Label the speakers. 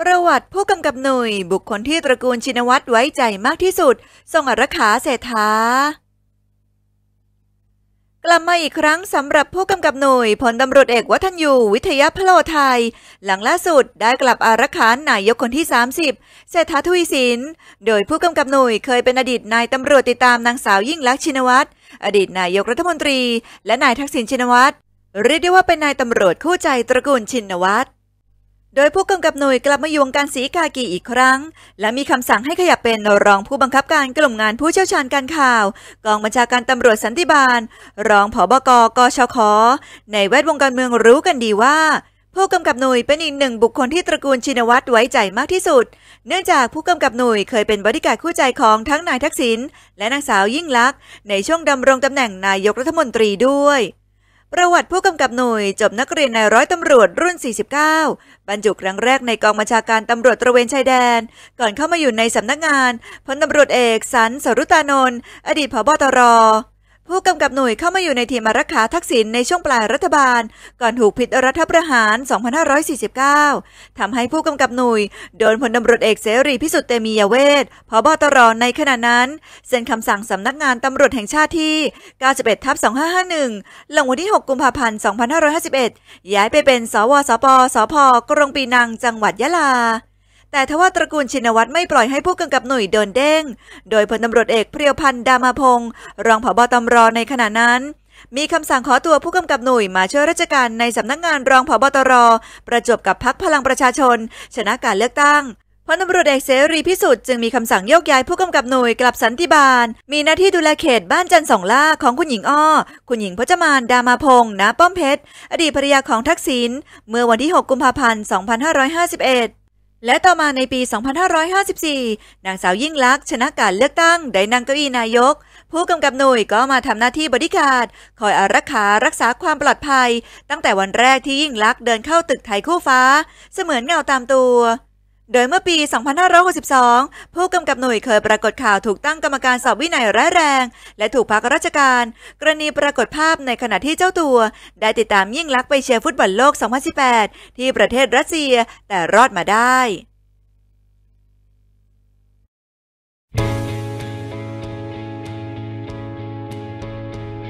Speaker 1: ประวัติผู้กำกับหนุ่ยบุคคลที่ตระกูลชินวัตรไว้ใจมากที่สุด ทรงอรักขาเศรษฐากลับมาอีกครั้งสำหรับผู้กำกับหน่วยพลตำรวจเอกวัฒนยูวิทยาพโลไทยหลังล่าสุดได้กลับอารักขานนายกคนที่ 30เศรษฐาทวีสินโดยผู้กำกับหน่วยเคยเป็นอดีตนายตำรวจติดตามนางสาวยิ่งลักษณ์ชินวัตรอดีตนายกรัฐมนตรี และนายทักษิณชินวัตรเรียกได้ว่าเป็นนายตำรวจคู่ใจตระกูลชินวัตรโดยผู้กำกับหน่วยกลับมายวงการสีกากีอีกครั้ง และมีคำสั่งให้ขยับเป็น รองผู้บังคับการกลุ่มงานผู้เชี่ยวชาญการข่าวกองบัญชาการตำรวจสันติบาล รองผบก กชคในแวดวงการเมืองรู้กันดีว่า ผู้กำกับหน่วยเป็นอีกหนึ่งบุคคลที่ตระกูลชินวัตรไว้ใจมากที่สุด เนื่องจากผู้กำกับหน่วยเคยเป็นบริการคู่ใจของทั้งนายทักษิณและนางสาวยิ่งลักษณ์ในช่วงดำรงตำแหน่งนายกรัฐมนตรีด้วยประวัติผู้กำกับหน่วยจบนักเรียนนายร้อยตำรวจรุ่น 49 บรรจุครั้งแรกในกองบัญชาการตำรวจตระเวนชายแดน ก่อนเข้ามาอยู่ในสำนักงานพลตำรวจเอกสันสรุตานนท์อดีตผบตรผู้กำกับหน่วยเข้ามาอยู่ในทีมรักษาทักษิณในช่วงปลายรัฐบาล ก่อนถูกผิดรัฐประหาร 2549 ทำให้ผู้กำกับหน่วยโดนพลตำรวจเอกเสรีพิสุทธิ์เตมียเวทพบตรในขณะนั้นเซ็นคำสั่งสำนักงานตำรวจแห่งชาติที่ 91 ทับ 2551 ลงวันที่ 6 กุมภาพันธ์ 2551 ย้ายไปเป็น สวสปสพกรงปีนัง จังหวัดยะลาแต่ทว่าตระกูลชินวัตรไม่ปล่อยให้ผู้กำกับหนุ่ยโดนเด้ง โดยพลตำรวจเอกเพียวพันธ์ดามาพงศ์รองผบตำรในขณะนั้น มีคำสั่งขอตัวผู้กำกับหนุ่ยมาช่วยราชการในสำนักงงานรองผบตร ประจบกับพักพลังประชาชน ชนะการเลือกตั้ง พลตำรวจเอกเสรีพิสุทธิ์จึงมีคำสั่งโยกย้ายผู้กำกับหน่วยกลับสันติบาล มีหน้าที่ดูแลเขตบ้านจันสองล่าของคุณหญิงอ้อ คุณหญิงพจมาน ดามาพงศ์นาป้อมเพชรอดีตภรรยาของทักษิณ เมื่อวันที่ 6 กุมภาพันธ์2551และต่อมาในปี 2554 นางสาวยิ่งลักษณ์ชนะการเลือกตั้งได้นั่งเก้าอี้นายก ผู้กำกับหน่วยก็มาทำหน้าที่บริการคอยอารักขารักษาความปลอดภัย ตั้งแต่วันแรกที่ยิ่งลักษณ์เดินเข้าตึกไทยคู่ฟ้า เสมือนเงาตามตัวโดยเมื่อปี 2562 ผู้กำกับหน่วยเคยปรากฏข่าวถูกตั้งกรรมการสอบวินัยร้ายแรง และถูกพักราชการ กรณีปรากฏภาพในขณะที่เจ้าตัว ได้ติดตามยิ่งลักษณ์ไปเชียร์ฟุตบอลโลก 2018 ที่ประเทศรัสเซีย แต่รอดมาได้